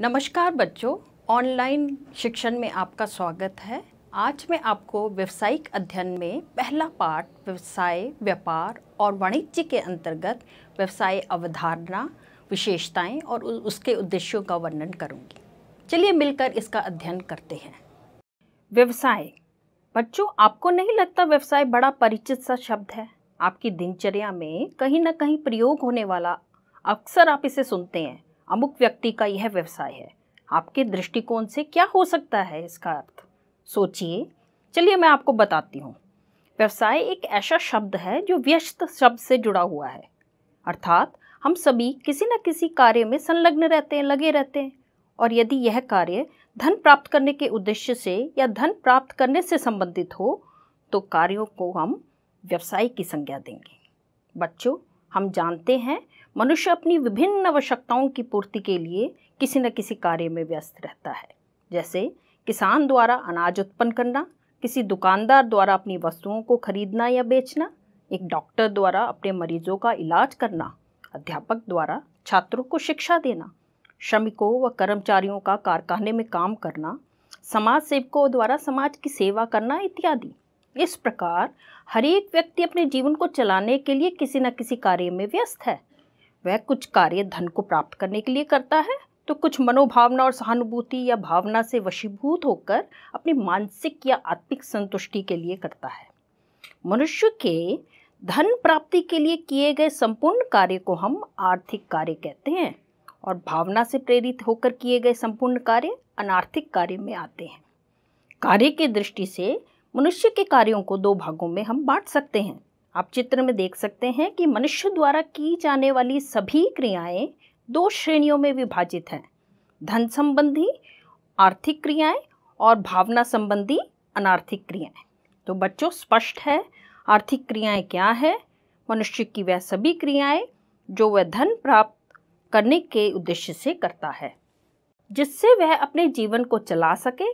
नमस्कार बच्चों ऑनलाइन शिक्षण में आपका स्वागत है आज मैं आपको व्यवसायिक अध्ययन में पहला पाठ व्यवसाय व्यापार और वाणिज्य के अंतर्गत व्यवसाय अवधारणा विशेषताएं और उसके उद्देश्यों का वर्णन करूंगी। चलिए मिलकर इसका अध्ययन करते हैं व्यवसाय बच्चों आपको नहीं लगता व्यवसाय बड़ा परिचित सा शब्द है आपकी दिनचर्या में कहीं ना कहीं प्रयोग होने वाला अक्सर आप इसे सुनते हैं अमुक व्यक्ति का यह व्यवसाय है आपके दृष्टिकोण से क्या हो सकता है इसका अर्थ सोचिए चलिए मैं आपको बताती हूँ व्यवसाय एक ऐसा शब्द है जो व्यस्त शब्द से जुड़ा हुआ है अर्थात हम सभी किसी न किसी कार्य में संलग्न रहते हैं लगे रहते हैं और यदि यह कार्य धन प्राप्त करने के उद्देश्य से या धन प्राप्त करने से संबंधित हो तो कार्यों को हम व्यवसाय की संज्ञा देंगे बच्चों हम जानते हैं मनुष्य अपनी विभिन्न आवश्यकताओं की पूर्ति के लिए किसी न किसी कार्य में व्यस्त रहता है जैसे किसान द्वारा अनाज उत्पन्न करना किसी दुकानदार द्वारा अपनी वस्तुओं को खरीदना या बेचना एक डॉक्टर द्वारा अपने मरीजों का इलाज करना अध्यापक द्वारा छात्रों को शिक्षा देना श्रमिकों व कर्मचारियों का कारखाने में काम करना समाज सेवकों द्वारा समाज की सेवा करना इत्यादि इस प्रकार हर एक व्यक्ति अपने जीवन को चलाने के लिए किसी न किसी कार्य में व्यस्त है वह कुछ कार्य धन को प्राप्त करने के लिए करता है तो कुछ मनोभावना और सहानुभूति या भावना से वशीभूत होकर अपनी मानसिक या आत्मिक संतुष्टि के लिए करता है मनुष्य के धन प्राप्ति के लिए किए गए संपूर्ण कार्य को हम आर्थिक कार्य कहते हैं और भावना से प्रेरित होकर किए गए संपूर्ण कार्य अनार्थिक कार्य में आते हैं कार्य की दृष्टि से मनुष्य के कार्यों को दो भागों में हम बांट सकते हैं आप चित्र में देख सकते हैं कि मनुष्य द्वारा की जाने वाली सभी क्रियाएं दो श्रेणियों में विभाजित हैं धन संबंधी आर्थिक क्रियाएं और भावना संबंधी अनार्थिक क्रियाएं तो बच्चों स्पष्ट है आर्थिक क्रियाएं क्या है मनुष्य की वह सभी क्रियाएं जो वह धन प्राप्त करने के उद्देश्य से करता है जिससे वह अपने जीवन को चला सके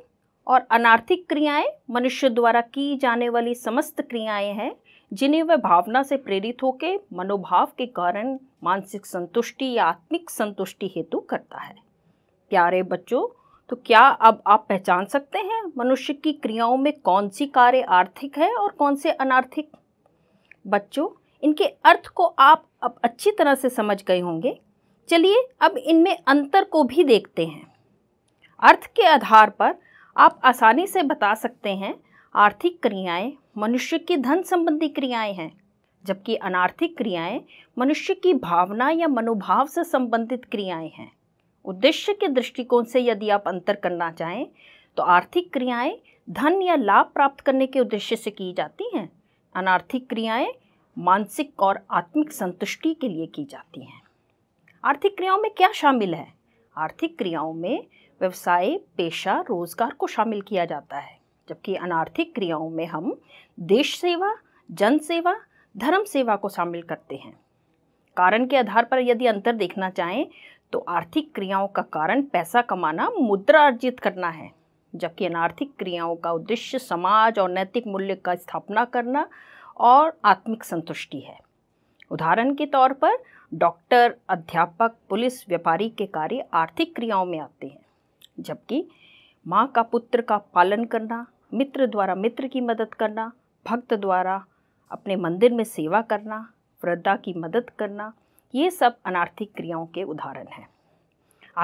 और अनार्थिक क्रियाएं मनुष्य द्वारा की जाने वाली समस्त क्रियाएं हैं जिन्हें वह भावना से प्रेरित होकर मनोभाव के कारण मानसिक संतुष्टि या आत्मिक संतुष्टि हेतु करता है प्यारे बच्चों तो क्या अब आप पहचान सकते हैं मनुष्य की क्रियाओं में कौन सी कार्य आर्थिक है और कौन से अनार्थिक बच्चों इनके अर्थ को आप अब अच्छी तरह से समझ गए होंगे चलिए अब इनमें अंतर को भी देखते हैं अर्थ के आधार पर आप आसानी से बता सकते हैं आर्थिक क्रियाएं मनुष्य की धन संबंधी क्रियाएं हैं जबकि अनार्थिक क्रियाएं मनुष्य की भावना या मनोभाव से संबंधित क्रियाएं हैं उद्देश्य के दृष्टिकोण से यदि आप अंतर करना चाहें तो आर्थिक क्रियाएं धन या लाभ प्राप्त करने के उद्देश्य से की जाती हैं अनार्थिक क्रियाएं मानसिक और आत्मिक संतुष्टि के लिए की जाती हैं आर्थिक क्रियाओं में क्या शामिल है आर्थिक क्रियाओं में व्यवसाय पेशा रोजगार को शामिल किया जाता है जबकि अनार्थिक क्रियाओं में हम देश सेवा जन सेवा धर्म सेवा को शामिल करते हैं कारण के आधार पर यदि अंतर देखना चाहें तो आर्थिक क्रियाओं का कारण पैसा कमाना मुद्रा अर्जित करना है जबकि अनार्थिक क्रियाओं का उद्देश्य समाज और नैतिक मूल्य का स्थापना करना और आत्मिक संतुष्टि है उदाहरण के तौर पर डॉक्टर अध्यापक पुलिस व्यापारी के कार्य आर्थिक क्रियाओं में आते हैं जबकि माँ का पुत्र का पालन करना मित्र द्वारा मित्र की मदद करना भक्त द्वारा अपने मंदिर में सेवा करना वृद्धा की मदद करना ये सब अनार्थिक क्रियाओं के उदाहरण हैं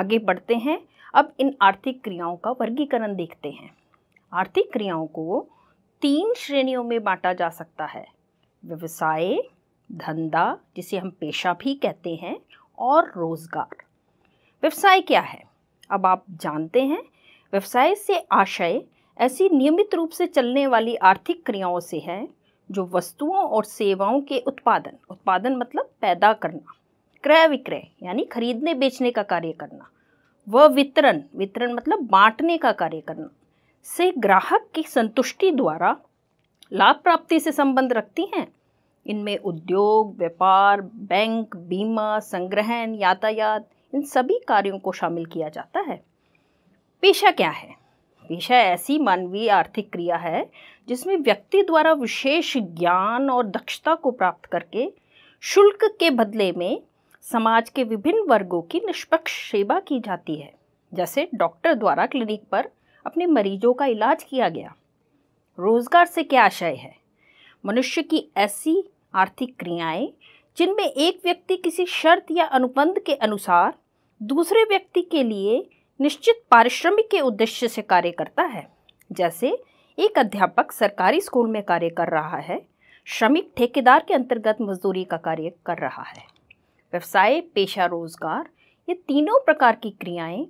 आगे बढ़ते हैं अब इन आर्थिक क्रियाओं का वर्गीकरण देखते हैं आर्थिक क्रियाओं को तीन श्रेणियों में बांटा जा सकता है व्यवसाय धंधा जिसे हम पेशा भी कहते हैं और रोज़गार व्यवसाय क्या है अब आप जानते हैं व्यवसाय से आशय ऐसी नियमित रूप से चलने वाली आर्थिक क्रियाओं से है जो वस्तुओं और सेवाओं के उत्पादन उत्पादन मतलब पैदा करना क्रय विक्रय यानी खरीदने बेचने का कार्य करना व वितरण वितरण मतलब बांटने का कार्य करना से ग्राहक की संतुष्टि द्वारा लाभ प्राप्ति से संबंध रखती हैं इनमें उद्योग व्यापार बैंक बीमा संग्रहण यातायात इन सभी कार्यों को शामिल किया जाता है पेशा क्या है पेशा ऐसी मानवीय आर्थिक क्रिया है जिसमें व्यक्ति द्वारा विशेष ज्ञान और दक्षता को प्राप्त करके शुल्क के बदले में समाज के विभिन्न वर्गों की निष्पक्ष सेवा की जाती है जैसे डॉक्टर द्वारा क्लिनिक पर अपने मरीजों का इलाज किया गया रोजगार से क्या आशय है मनुष्य की ऐसी आर्थिक क्रियाएं जिनमें एक व्यक्ति किसी शर्त या अनुबंध के अनुसार दूसरे व्यक्ति के लिए निश्चित पारिश्रमिक के उद्देश्य से कार्य करता है जैसे एक अध्यापक सरकारी स्कूल में कार्य कर रहा है श्रमिक ठेकेदार के अंतर्गत मजदूरी का कार्य कर रहा है व्यवसाय पेशा रोजगार ये तीनों प्रकार की क्रियाएं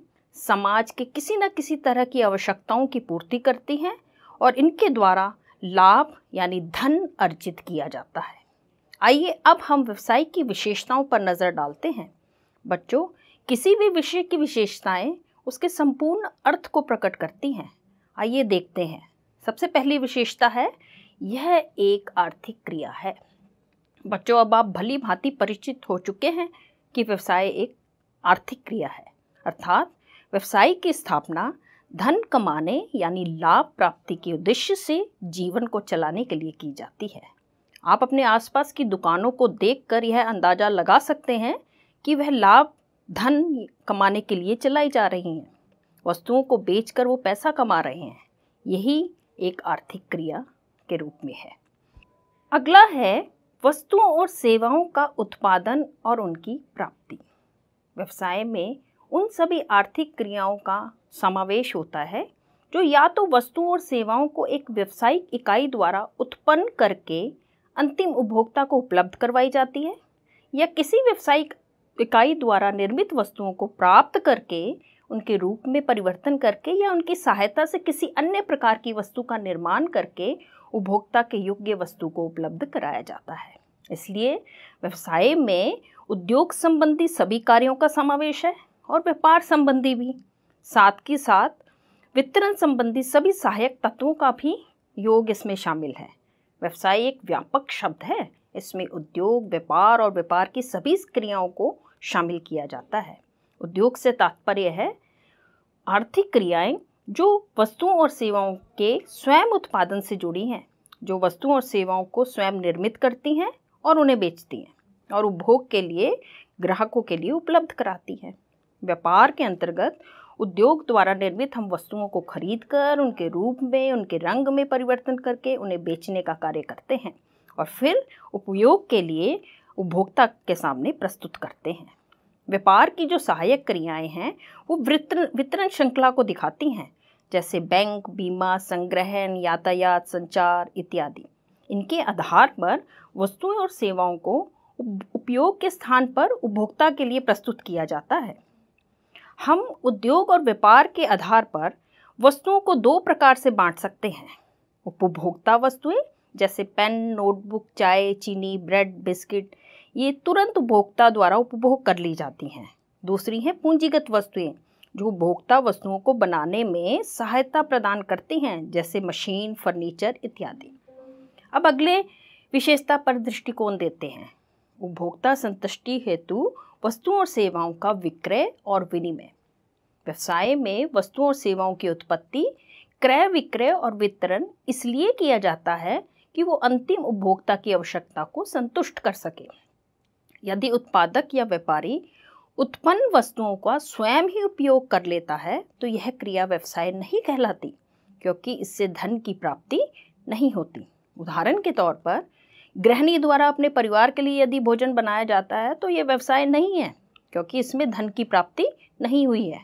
समाज के किसी न किसी तरह की आवश्यकताओं की पूर्ति करती हैं और इनके द्वारा लाभ यानी धन अर्जित किया जाता है आइए अब हम व्यवसाय की विशेषताओं पर नज़र डालते हैं बच्चों किसी भी विषय की विशेषताएं उसके संपूर्ण अर्थ को प्रकट करती हैं आइए देखते हैं सबसे पहली विशेषता है यह एक आर्थिक क्रिया है बच्चों अब आप भली भांति परिचित हो चुके हैं कि व्यवसाय एक आर्थिक क्रिया है अर्थात व्यवसाय की स्थापना धन कमाने यानी लाभ प्राप्ति के उद्देश्य से जीवन को चलाने के लिए की जाती है आप अपने आसपास की दुकानों को देखकर यह अंदाज़ा लगा सकते हैं कि वह लाभ धन कमाने के लिए चलाई जा रही हैं वस्तुओं को बेचकर वो पैसा कमा रहे हैं यही एक आर्थिक क्रिया के रूप में है अगला है वस्तुओं और सेवाओं का उत्पादन और उनकी प्राप्ति व्यवसाय में उन सभी आर्थिक क्रियाओं का समावेश होता है जो या तो वस्तुओं और सेवाओं को एक व्यावसायिक इकाई द्वारा उत्पन्न करके अंतिम उपभोक्ता को उपलब्ध करवाई जाती है या किसी व्यवसायिक इकाई द्वारा निर्मित वस्तुओं को प्राप्त करके उनके रूप में परिवर्तन करके या उनकी सहायता से किसी अन्य प्रकार की वस्तु का निर्माण करके उपभोक्ता के योग्य वस्तु को उपलब्ध कराया जाता है इसलिए व्यवसाय में उद्योग संबंधी सभी कार्यों का समावेश है और व्यापार संबंधी भी साथ ही साथ वितरण संबंधी सभी सहायक तत्वों का भी योग इसमें शामिल है व्यवसाय एक व्यापक शब्द है इसमें उद्योग व्यापार और व्यापार की सभी क्रियाओं को शामिल किया जाता है उद्योग से तात्पर्य है आर्थिक क्रियाएं जो वस्तुओं और सेवाओं के स्वयं उत्पादन से जुड़ी हैं जो वस्तुओं और सेवाओं को स्वयं निर्मित करती हैं और उन्हें बेचती हैं और उपभोग के लिए ग्राहकों के लिए उपलब्ध कराती हैं व्यापार के अंतर्गत उद्योग द्वारा निर्मित हम वस्तुओं को खरीद कर उनके रूप में उनके रंग में परिवर्तन करके उन्हें बेचने का कार्य करते हैं और फिर उपयोग के लिए उपभोक्ता के सामने प्रस्तुत करते हैं व्यापार की जो सहायक क्रियाएं हैं वो वितरण वितरण श्रृंखला को दिखाती हैं जैसे बैंक बीमा संग्रहण यातायात संचार इत्यादि इनके आधार पर वस्तुएं और सेवाओं को उपयोग के स्थान पर उपभोक्ता के लिए प्रस्तुत किया जाता है हम उद्योग और व्यापार के आधार पर वस्तुओं को दो प्रकार से बांट सकते हैं उपभोक्ता वस्तुएं जैसे पेन नोटबुक चाय चीनी ब्रेड बिस्किट ये तुरंत उपभोक्ता द्वारा उपभोग कर ली जाती हैं दूसरी हैं पूंजीगत वस्तुएं जो उपभोक्ता वस्तुओं को बनाने में सहायता प्रदान करते हैं जैसे मशीन फर्नीचर इत्यादि अब अगले विशेषता पर दृष्टिकोण देते हैं उपभोक्ता संतुष्टि हेतु वस्तुओं और सेवाओं का विक्रय और विनिमय व्यवसाय में वस्तुओं और सेवाओं की उत्पत्ति क्रय विक्रय और वितरण इसलिए किया जाता है कि वो अंतिम उपभोक्ता की आवश्यकता को संतुष्ट कर सके यदि उत्पादक या व्यापारी उत्पन्न वस्तुओं का स्वयं ही उपयोग कर लेता है तो यह क्रिया व्यवसाय नहीं कहलाती क्योंकि इससे धन की प्राप्ति नहीं होती उदाहरण के तौर पर गृहिणी द्वारा अपने परिवार के लिए यदि भोजन बनाया जाता है तो यह व्यवसाय नहीं है क्योंकि इसमें धन की प्राप्ति नहीं हुई है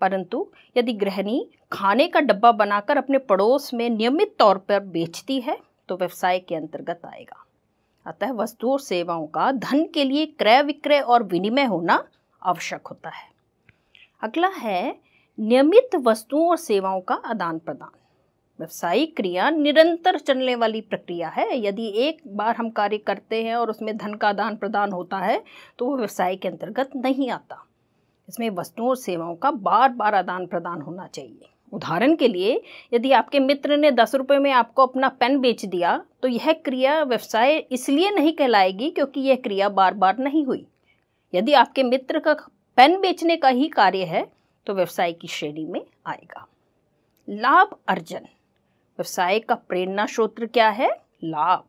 परंतु यदि गृहिणी खाने का डब्बा बनाकर अपने पड़ोस में नियमित तौर पर बेचती है तो व्यवसाय के अंतर्गत आएगा अतः वस्तु और सेवाओं का धन के लिए क्रय विक्रय और विनिमय होना आवश्यक होता है अगला है नियमित वस्तुओं और सेवाओं का आदान प्रदान व्यवसायिक क्रिया निरंतर चलने वाली प्रक्रिया है यदि एक बार हम कार्य करते हैं और उसमें धन का आदान प्रदान होता है तो वो व्यवसाय के अंतर्गत नहीं आता इसमें वस्तुओं और सेवाओं का बार बार आदान प्रदान होना चाहिए उदाहरण के लिए यदि आपके मित्र ने दस रुपये में आपको अपना पेन बेच दिया तो यह क्रिया व्यवसाय इसलिए नहीं कहलाएगी क्योंकि यह क्रिया बार बार नहीं हुई यदि आपके मित्र का पेन बेचने का ही कार्य है तो व्यवसाय की श्रेणी में आएगा लाभ अर्जन व्यवसाय का प्रेरणा स्रोत्र क्या है लाभ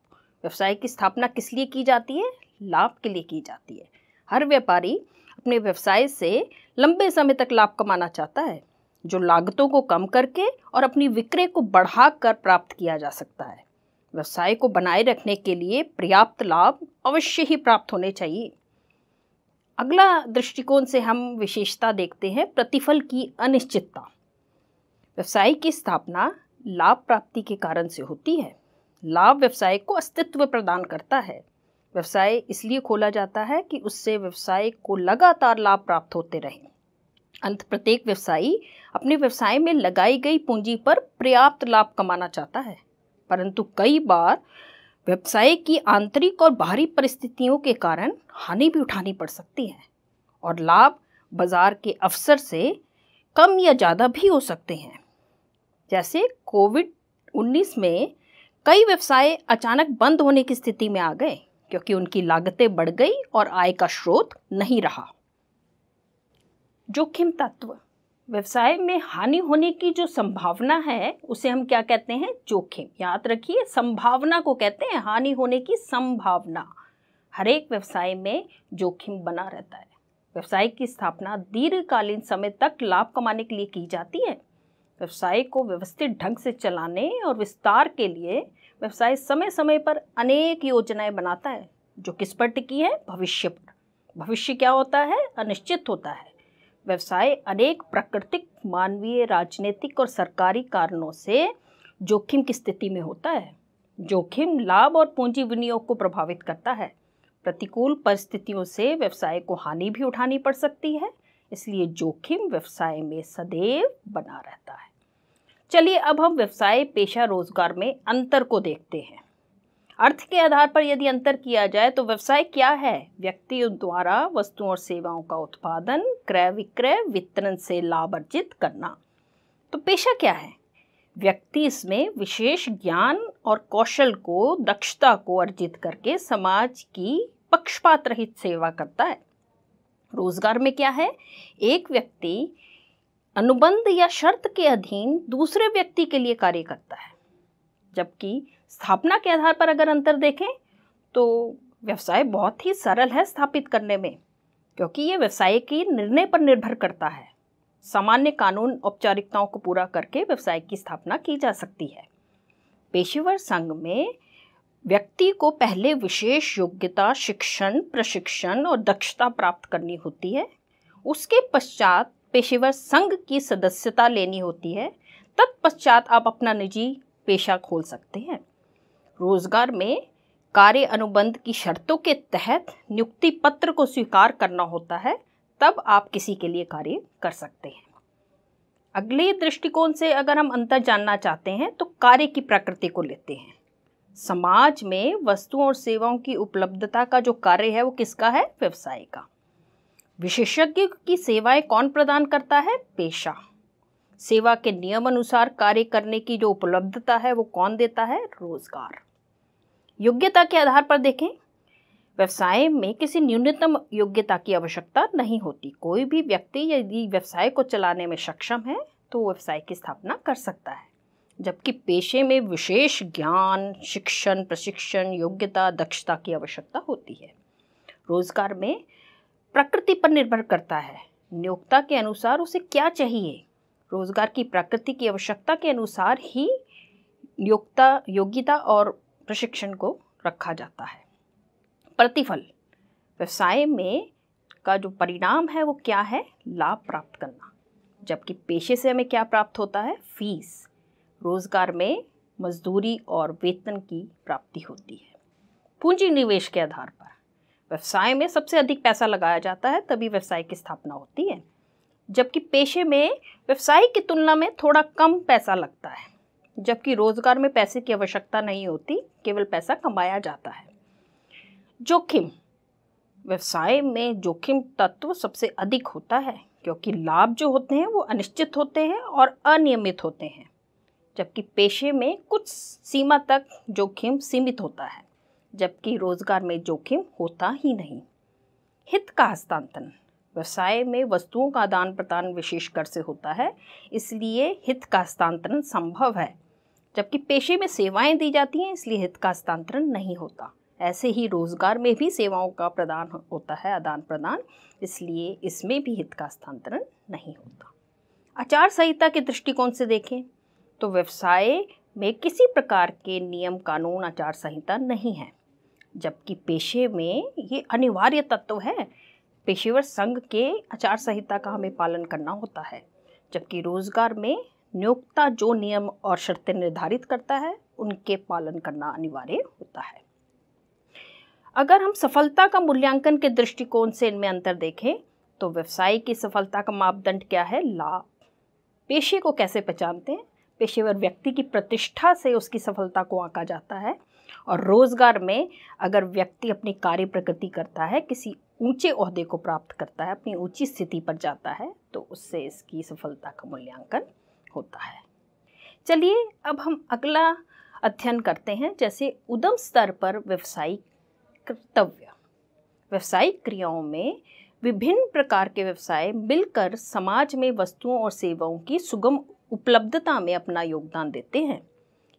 व्यवसाय की स्थापना किस लिए की जाती है लाभ के लिए की जाती है हर व्यापारी अपने व्यवसाय से लंबे समय तक लाभ कमाना चाहता है जो लागतों को कम करके और अपनी विक्रय को बढ़ाकर प्राप्त किया जा सकता है व्यवसाय को बनाए रखने के लिए पर्याप्त लाभ अवश्य ही प्राप्त होने चाहिए अगला दृष्टिकोण से हम विशेषता देखते हैं प्रतिफल की अनिश्चितता व्यवसाय की स्थापना लाभ प्राप्ति के कारण से होती है लाभ व्यवसाय को अस्तित्व प्रदान करता है व्यवसाय इसलिए खोला जाता है कि उससे व्यवसाय को लगातार लाभ प्राप्त होते रहें अंत प्रत्येक व्यवसायी अपने व्यवसाय में लगाई गई पूंजी पर पर्याप्त लाभ कमाना चाहता है परंतु कई बार व्यवसाय की आंतरिक और बाहरी परिस्थितियों के कारण हानि भी उठानी पड़ सकती है और लाभ बाजार के अवसर से कम या ज़्यादा भी हो सकते हैं जैसे कोविड 19 में कई व्यवसाय अचानक बंद होने की स्थिति में आ गए क्योंकि उनकी लागतें बढ़ गई और आय का स्रोत नहीं रहा जोखिम तत्व व्यवसाय में हानि होने की जो संभावना है उसे हम क्या कहते हैं जोखिम याद रखिए संभावना को कहते हैं हानि होने की संभावना हर एक व्यवसाय में जोखिम बना रहता है व्यवसाय की स्थापना दीर्घकालीन समय तक लाभ कमाने के लिए की जाती है व्यवसाय को व्यवस्थित ढंग से चलाने और विस्तार के लिए व्यवसाय समय समय पर अनेक योजनाएं बनाता है जो किस पर टिकी है भविष्य पर भविष्य क्या होता है अनिश्चित होता है व्यवसाय अनेक प्राकृतिक मानवीय राजनीतिक और सरकारी कारणों से जोखिम की स्थिति में होता है जोखिम लाभ और पूंजी विनियोग को प्रभावित करता है प्रतिकूल परिस्थितियों से व्यवसाय को हानि भी उठानी पड़ सकती है इसलिए जोखिम व्यवसाय में सदैव बना रहता है चलिए अब हम व्यवसाय पेशा रोजगार में अंतर को देखते हैं अर्थ के आधार पर यदि अंतर किया जाए तो व्यवसाय क्या है व्यक्ति द्वारा वस्तुओं और सेवाओं का उत्पादन क्रय विक्रय वितरण से लाभ अर्जित करना तो पेशा क्या है व्यक्ति इसमें विशेष ज्ञान और कौशल को दक्षता को अर्जित करके समाज की पक्षपात रहित सेवा करता है रोजगार में क्या है एक व्यक्ति अनुबंध या शर्त के अधीन दूसरे व्यक्ति के लिए कार्य करता है जबकि स्थापना के आधार पर अगर अंतर देखें तो व्यवसाय बहुत ही सरल है स्थापित करने में क्योंकि ये व्यवसाय के निर्णय पर निर्भर करता है सामान्य कानून औपचारिकताओं को पूरा करके व्यवसाय की स्थापना की जा सकती है पेशेवर संघ में व्यक्ति को पहले विशेष योग्यता शिक्षण प्रशिक्षण और दक्षता प्राप्त करनी होती है उसके पश्चात पेशेवर संघ की सदस्यता लेनी होती है तत्पश्चात आप अपना निजी पेशा खोल सकते हैं रोजगार में कार्य अनुबंध की शर्तों के तहत नियुक्ति पत्र को स्वीकार करना होता है तब आप किसी के लिए कार्य कर सकते हैं अगले दृष्टिकोण से अगर हम अंतर जानना चाहते हैं तो कार्य की प्रकृति को लेते हैं समाज में वस्तुओं और सेवाओं की उपलब्धता का जो कार्य है वो किसका है व्यवसाय का विशेषज्ञ की सेवाएं कौन प्रदान करता है पेशा सेवा के नियम अनुसार कार्य करने की जो उपलब्धता है वो कौन देता है रोजगार योग्यता के आधार पर देखें व्यवसाय में किसी न्यूनतम योग्यता की आवश्यकता नहीं होती कोई भी व्यक्ति यदि व्यवसाय को चलाने में सक्षम है तो व्यवसाय की स्थापना कर सकता है जबकि पेशे में विशेष ज्ञान शिक्षण प्रशिक्षण योग्यता दक्षता की आवश्यकता होती है रोजगार में प्रकृति पर निर्भर करता है नियोक्ता के अनुसार उसे क्या चाहिए रोजगार की प्रकृति की आवश्यकता के अनुसार ही नियोक्ता योग्यता और प्रशिक्षण को रखा जाता है प्रतिफल व्यवसाय में का जो परिणाम है वो क्या है लाभ प्राप्त करना जबकि पेशे से हमें क्या प्राप्त होता है फीस रोज़गार में मजदूरी और वेतन की प्राप्ति होती है पूंजी निवेश के आधार पर व्यवसाय में सबसे अधिक पैसा लगाया जाता है तभी व्यवसाय की स्थापना होती है जबकि पेशे में व्यवसाय की तुलना में थोड़ा कम पैसा लगता है जबकि रोजगार में पैसे की आवश्यकता नहीं होती केवल पैसा कमाया जाता है जोखिम व्यवसाय में जोखिम तत्व सबसे अधिक होता है क्योंकि लाभ जो होते हैं वो अनिश्चित होते हैं और अनियमित होते हैं जबकि पेशे में कुछ सीमा तक जोखिम सीमित होता है जबकि रोजगार में जोखिम होता ही नहीं हित का हस्तांतरण व्यवसाय में वस्तुओं का आदान प्रदान विशेष कर से होता है इसलिए हित का हस्तांतरण संभव है जबकि पेशे में सेवाएं दी जाती हैं इसलिए हित का हस्तांतरण नहीं होता ऐसे ही रोजगार में भी सेवाओं का प्रदान होता है आदान प्रदान इसलिए इसमें भी हित का हस्तांतरण नहीं होता आचार संहिता के दृष्टिकोण से देखें तो व्यवसाय में किसी प्रकार के नियम कानून आचार संहिता नहीं है जबकि पेशे में ये अनिवार्य तत्व है पेशेवर संघ के आचार संहिता का हमें पालन करना होता है जबकि रोजगार में नियोक्ता जो नियम और शर्तें निर्धारित करता है उनके पालन करना अनिवार्य होता है अगर हम सफलता का मूल्यांकन के दृष्टिकोण से इनमें अंतर देखें तो व्यवसाय की सफलता का मापदंड क्या है लाभ पेशे को कैसे पहचानते हैं पेशेवर व्यक्ति की प्रतिष्ठा से उसकी सफलता को आंका जाता है और रोजगार में अगर व्यक्ति अपनी कार्य प्रकृति करता है किसी ऊंचे अहदे को प्राप्त करता है अपनी ऊंची स्थिति पर जाता है तो उससे इसकी सफलता का मूल्यांकन होता है चलिए अब हम अगला अध्ययन करते हैं जैसे उद्यम स्तर पर व्यवसायिक कर्तव्य व्यवसायिक क्रियाओं में विभिन्न प्रकार के व्यवसाय मिलकर समाज में वस्तुओं और सेवाओं की सुगम उपलब्धता में अपना योगदान देते हैं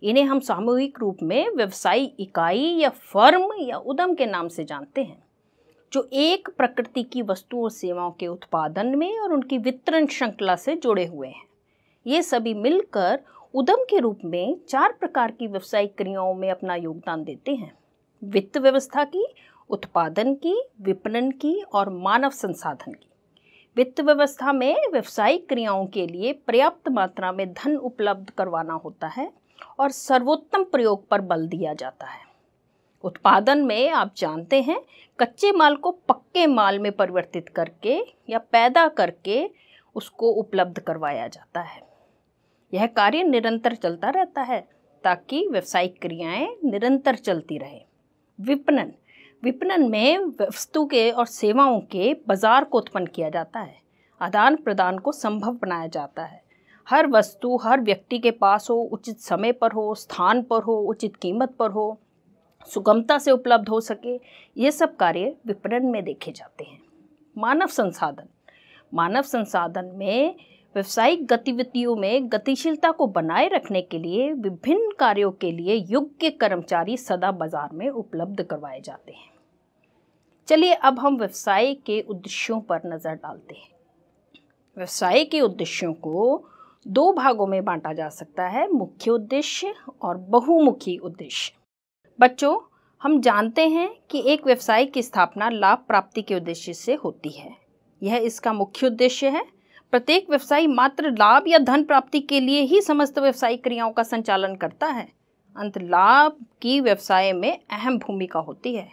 इन्हें हम सामूहिक रूप में व्यवसायी इकाई या फर्म या उद्यम के नाम से जानते हैं जो एक प्रकृति की वस्तु और सेवाओं के उत्पादन में और उनकी वितरण श्रृंखला से जुड़े हुए हैं ये सभी मिलकर उद्यम के रूप में चार प्रकार की व्यावसायिक क्रियाओं में अपना योगदान देते हैं वित्त व्यवस्था की उत्पादन की विपणन की और मानव संसाधन की वित्त व्यवस्था में व्यवसायिक क्रियाओं के लिए पर्याप्त मात्रा में धन उपलब्ध करवाना होता है और सर्वोत्तम प्रयोग पर बल दिया जाता है उत्पादन में आप जानते हैं कच्चे माल को पक्के माल में परिवर्तित करके या पैदा करके उसको उपलब्ध करवाया जाता है यह कार्य निरंतर चलता रहता है ताकि व्यावसायिक क्रियाएं निरंतर चलती रहे विपणन विपणन में वस्तु के और सेवाओं के बाजार को उत्पन्न किया जाता है आदान प्रदान को संभव बनाया जाता है हर वस्तु हर व्यक्ति के पास हो उचित समय पर हो स्थान पर हो उचित कीमत पर हो सुगमता से उपलब्ध हो सके ये सब कार्य विपणन में देखे जाते हैं मानव संसाधन मानव संसाधन में व्यवसायिक गतिविधियों में गतिशीलता को बनाए रखने के लिए विभिन्न कार्यों के लिए योग्य कर्मचारी सदा बाजार में उपलब्ध करवाए जाते हैं चलिए अब हम व्यवसाय के उद्देश्यों पर नज़र डालते हैं व्यवसाय के उद्देश्यों को दो भागों में बांटा जा सकता है मुख्य उद्देश्य और बहुमुखी उद्देश्य बच्चों हम जानते हैं कि एक व्यवसाय की स्थापना लाभ प्राप्ति के उद्देश्य से होती है यह इसका मुख्य उद्देश्य है प्रत्येक व्यवसायी मात्र लाभ या धन प्राप्ति के लिए ही समस्त व्यवसायिक क्रियाओं का संचालन करता है अंत लाभ की व्यवसाय में अहम भूमिका होती है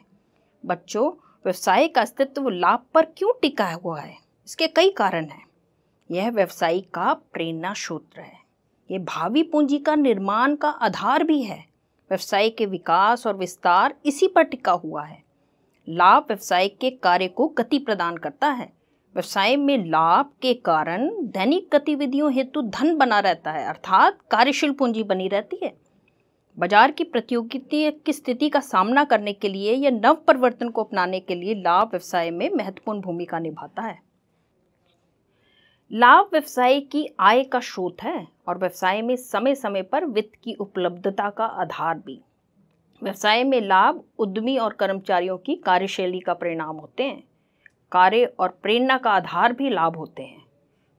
बच्चों व्यवसाय का अस्तित्व लाभ पर क्यों टिका हुआ है इसके कई कारण हैं यह व्यवसायी का प्रेरणा सूत्र है यह भावी पूंजी का निर्माण का आधार भी है व्यवसाय के विकास और विस्तार इसी पर टिका हुआ है लाभ व्यवसाय के कार्य को गति प्रदान करता है व्यवसाय में लाभ के कारण दैनिक गतिविधियों हेतु धन बना रहता है अर्थात कार्यशील पूंजी बनी रहती है बाजार की प्रतियोगिता की स्थिति का सामना करने के लिए या नव परिवर्तन को अपनाने के लिए लाभ व्यवसाय में महत्वपूर्ण भूमिका निभाता है लाभ व्यवसाय की आय का स्रोत है और व्यवसाय में समय समय पर वित्त की उपलब्धता का आधार भी व्यवसाय में लाभ उद्यमी और कर्मचारियों की कार्यशैली का परिणाम होते हैं कार्य और प्रेरणा का आधार भी लाभ होते हैं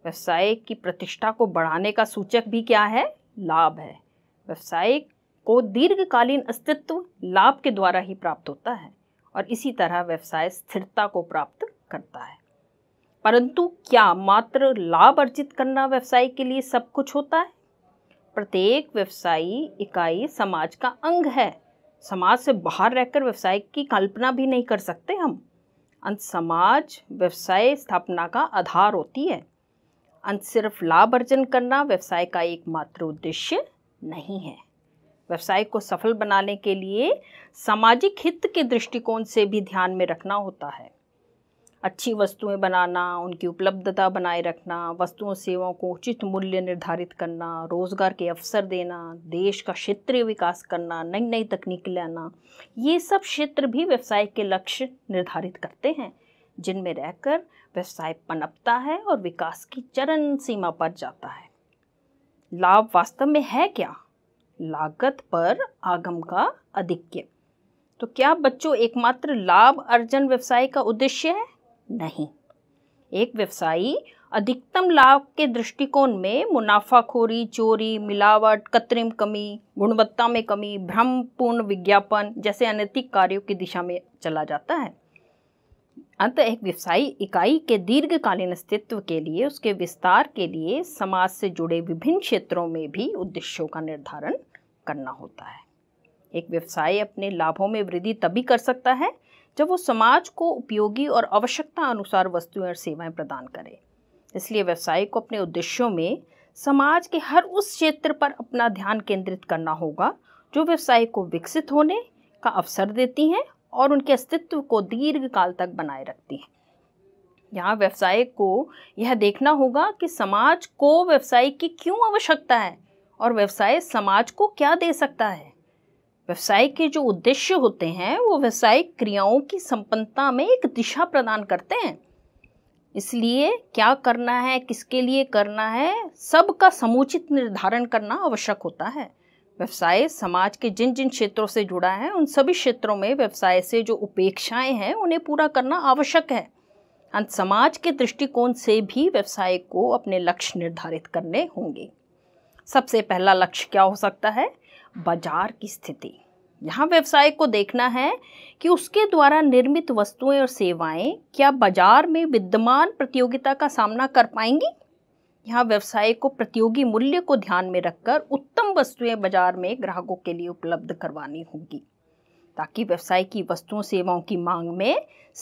व्यवसाय की प्रतिष्ठा को बढ़ाने का सूचक भी क्या है लाभ है व्यवसाय को दीर्घकालीन अस्तित्व लाभ के द्वारा ही प्राप्त होता है और इसी तरह व्यवसाय स्थिरता को प्राप्त करता है परंतु क्या मात्र लाभ अर्जित करना व्यवसाय के लिए सब कुछ होता है प्रत्येक व्यवसायी इकाई समाज का अंग है समाज से बाहर रहकर व्यवसाय की कल्पना भी नहीं कर सकते हम अंत समाज व्यवसाय स्थापना का आधार होती है अंत सिर्फ लाभ अर्जन करना व्यवसाय का एकमात्र उद्देश्य नहीं है व्यवसाय को सफल बनाने के लिए सामाजिक हित के दृष्टिकोण से भी ध्यान में रखना होता है अच्छी वस्तुएं बनाना उनकी उपलब्धता बनाए रखना वस्तुओं सेवाओं को उचित मूल्य निर्धारित करना रोज़गार के अवसर देना देश का क्षेत्रीय विकास करना नई नई तकनीक लाना ये सब क्षेत्र भी व्यवसाय के लक्ष्य निर्धारित करते हैं जिनमें रहकर व्यवसाय पनपता है और विकास की चरण सीमा पर जाता है लाभ वास्तव में है क्या लागत पर आगम का अधिक्य तो क्या बच्चों एकमात्र लाभ अर्जन व्यवसाय का उद्देश्य है नहीं एक व्यवसायी अधिकतम लाभ के दृष्टिकोण में मुनाफाखोरी चोरी मिलावट कृत्रिम कमी गुणवत्ता में कमी भ्रमपूर्ण विज्ञापन जैसे अनैतिक कार्यों की दिशा में चला जाता है अंत एक व्यवसायी इकाई के दीर्घकालीन अस्तित्व के लिए उसके विस्तार के लिए समाज से जुड़े विभिन्न क्षेत्रों में भी उद्देश्यों का निर्धारण करना होता है एक व्यवसाय अपने लाभों में वृद्धि तभी कर सकता है जब वो समाज को उपयोगी और आवश्यकता अनुसार वस्तुएं और सेवाएं प्रदान करे इसलिए व्यवसाय को अपने उद्देश्यों में समाज के हर उस क्षेत्र पर अपना ध्यान केंद्रित करना होगा जो व्यवसाय को विकसित होने का अवसर देती हैं और उनके अस्तित्व को दीर्घकाल तक बनाए रखती हैं यहाँ व्यवसाय को यह देखना होगा कि समाज को व्यवसाय की क्यों आवश्यकता है और व्यवसाय समाज को क्या दे सकता है व्यवसाय के जो उद्देश्य होते हैं वो व्यवसायिक क्रियाओं की संपन्नता में एक दिशा प्रदान करते हैं इसलिए क्या करना है किसके लिए करना है सबका समुचित निर्धारण करना आवश्यक होता है व्यवसाय समाज के जिन जिन क्षेत्रों से जुड़ा है उन सभी क्षेत्रों में व्यवसाय से जो उपेक्षाएं हैं उन्हें पूरा करना आवश्यक है अंत समाज के दृष्टिकोण से भी व्यवसाय को अपने लक्ष्य निर्धारित करने होंगे सबसे पहला लक्ष्य क्या हो सकता है बाजार की स्थिति यहाँ व्यवसाय को देखना है कि उसके द्वारा निर्मित वस्तुएं और सेवाएं क्या बाजार में विद्यमान प्रतियोगिता का सामना कर पाएंगी यहाँ व्यवसाय को प्रतियोगी मूल्य को ध्यान में रखकर उत्तम वस्तुएं बाजार में ग्राहकों के लिए उपलब्ध करवानी होगी ताकि व्यवसाय की वस्तुओं सेवाओं की मांग में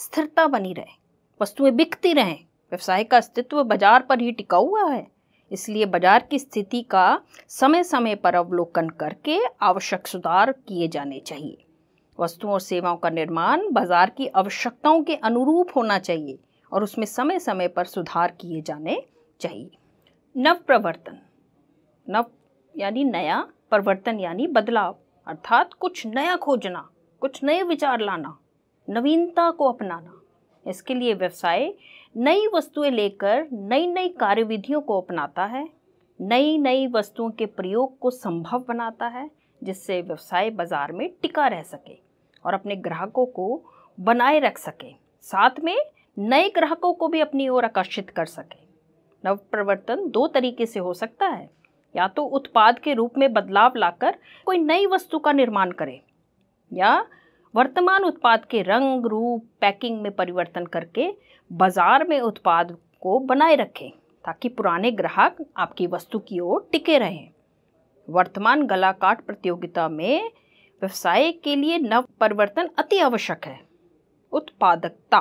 स्थिरता बनी रहे वस्तुएं बिकती रहें व्यवसाय का अस्तित्व बाजार पर ही टिका हुआ है इसलिए बाजार की स्थिति का समय समय पर अवलोकन करके आवश्यक सुधार किए जाने चाहिए वस्तुओं और सेवाओं का निर्माण बाजार की आवश्यकताओं के अनुरूप होना चाहिए और उसमें समय समय पर सुधार किए जाने चाहिए नव प्रवर्तन नव यानी नया परिवर्तन यानी बदलाव अर्थात कुछ नया खोजना कुछ नए विचार लाना नवीनता को अपनाना इसके लिए व्यवसाय नई वस्तुएं लेकर नई नई कार्यविधियों को अपनाता है नई नई वस्तुओं के प्रयोग को संभव बनाता है जिससे व्यवसाय बाज़ार में टिका रह सके और अपने ग्राहकों को बनाए रख सके साथ में नए ग्राहकों को भी अपनी ओर आकर्षित कर सके नव प्रवर्तन दो तरीके से हो सकता है या तो उत्पाद के रूप में बदलाव लाकर कोई नई वस्तु का निर्माण करें या वर्तमान उत्पाद के रंग रूप पैकिंग में परिवर्तन करके बाजार में उत्पाद को बनाए रखें ताकि पुराने ग्राहक आपकी वस्तु की ओर टिके रहें वर्तमान गला काट प्रतियोगिता में व्यवसाय के लिए नव परिवर्तन अति आवश्यक है उत्पादकता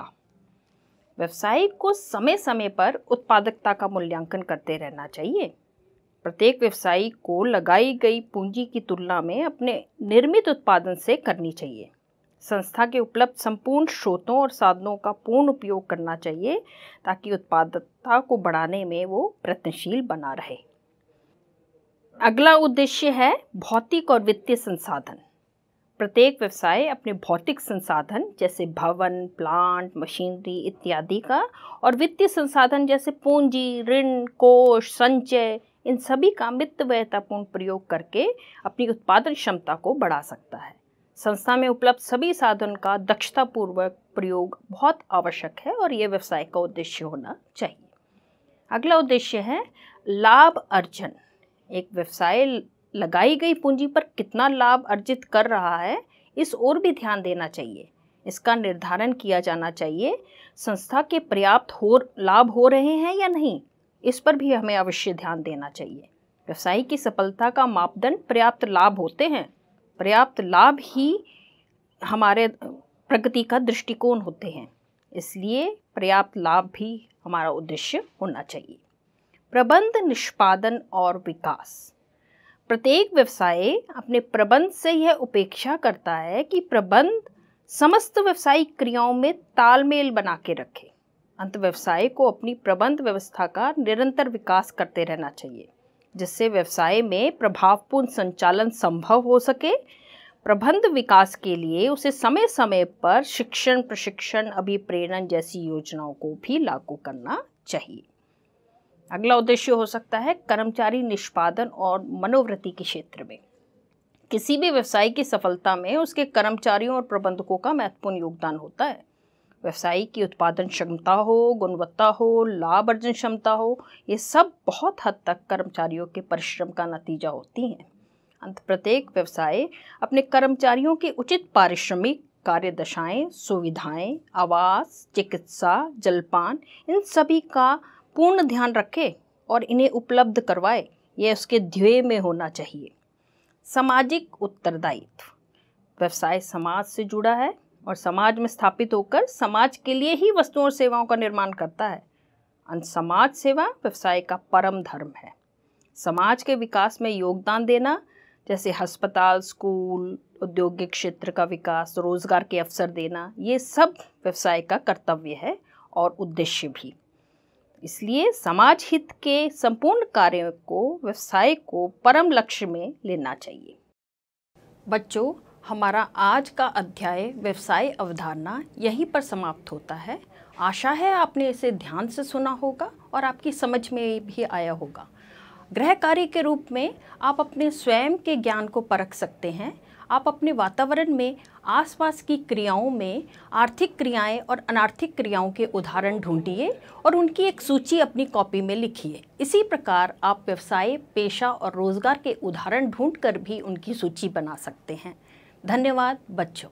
व्यवसाय को समय समय पर उत्पादकता का मूल्यांकन करते रहना चाहिए प्रत्येक व्यवसायी को लगाई गई पूंजी की तुलना में अपने निर्मित उत्पादन से करनी चाहिए संस्था के उपलब्ध संपूर्ण स्रोतों और साधनों का पूर्ण उपयोग करना चाहिए ताकि उत्पादकता को बढ़ाने में वो प्रयत्नशील बना रहे अगला उद्देश्य है भौतिक और वित्तीय संसाधन प्रत्येक व्यवसाय अपने भौतिक संसाधन जैसे भवन प्लांट मशीनरी इत्यादि का और वित्तीय संसाधन जैसे पूंजी ऋण कोष संचय इन सभी का मित्त व्ययतापूर्ण प्रयोग करके अपनी उत्पादन क्षमता को बढ़ा सकता है संस्था में उपलब्ध सभी साधन का दक्षतापूर्वक प्रयोग बहुत आवश्यक है और ये व्यवसाय का उद्देश्य होना चाहिए अगला उद्देश्य है लाभ अर्जन एक व्यवसाय लगाई गई पूंजी पर कितना लाभ अर्जित कर रहा है इस ओर भी ध्यान देना चाहिए इसका निर्धारण किया जाना चाहिए संस्था के पर्याप्त हो लाभ हो रहे हैं या नहीं इस पर भी हमें अवश्य ध्यान देना चाहिए व्यवसाय की सफलता का मापदंड पर्याप्त लाभ होते हैं पर्याप्त लाभ ही हमारे प्रगति का दृष्टिकोण होते हैं इसलिए पर्याप्त लाभ भी हमारा उद्देश्य होना चाहिए प्रबंध निष्पादन और विकास प्रत्येक व्यवसाय अपने प्रबंध से यह उपेक्षा करता है कि प्रबंध समस्त व्यवसायिक क्रियाओं में तालमेल बना के रखे अंत व्यवसाय को अपनी प्रबंध व्यवस्था का निरंतर विकास करते रहना चाहिए जिससे व्यवसाय में प्रभावपूर्ण संचालन संभव हो सके प्रबंध विकास के लिए उसे समय समय पर शिक्षण प्रशिक्षण अभिप्रेरण जैसी योजनाओं को भी लागू करना चाहिए अगला उद्देश्य हो सकता है कर्मचारी निष्पादन और मनोवृत्ति के क्षेत्र में किसी भी व्यवसाय की सफलता में उसके कर्मचारियों और प्रबंधकों का महत्वपूर्ण योगदान होता है व्यवसाय की उत्पादन क्षमता हो गुणवत्ता हो लाभ अर्जन क्षमता हो ये सब बहुत हद तक कर्मचारियों के परिश्रम का नतीजा होती हैं अंत प्रत्येक व्यवसाय अपने कर्मचारियों के उचित पारिश्रमिक कार्यदशाएं सुविधाएं आवास चिकित्सा जलपान इन सभी का पूर्ण ध्यान रखे और इन्हें उपलब्ध करवाए यह उसके ध्येय में होना चाहिए सामाजिक उत्तरदायित्व व्यवसाय समाज से जुड़ा है और समाज में स्थापित होकर समाज के लिए ही वस्तुओं और सेवाओं का निर्माण करता है अन समाज सेवा व्यवसाय का परम धर्म है समाज के विकास में योगदान देना जैसे अस्पताल स्कूल औद्योगिक क्षेत्र का विकास रोजगार के अवसर देना ये सब व्यवसाय का कर्तव्य है और उद्देश्य भी इसलिए समाज हित के संपूर्ण कार्यों को व्यवसाय को परम लक्ष्य में लेना चाहिए बच्चों हमारा आज का अध्याय व्यवसाय अवधारणा यहीं पर समाप्त होता है आशा है आपने इसे ध्यान से सुना होगा और आपकी समझ में भी आया होगा गृह कार्य के रूप में आप अपने स्वयं के ज्ञान को परख सकते हैं आप अपने वातावरण में आसपास की क्रियाओं में आर्थिक क्रियाएं और अनार्थिक क्रियाओं के उदाहरण ढूंढिए और उनकी एक सूची अपनी कॉपी में लिखिए इसी प्रकार आप व्यवसाय पेशा और रोज़गार के उदाहरण ढूंढ कर भी उनकी सूची बना सकते हैं धन्यवाद बच्चों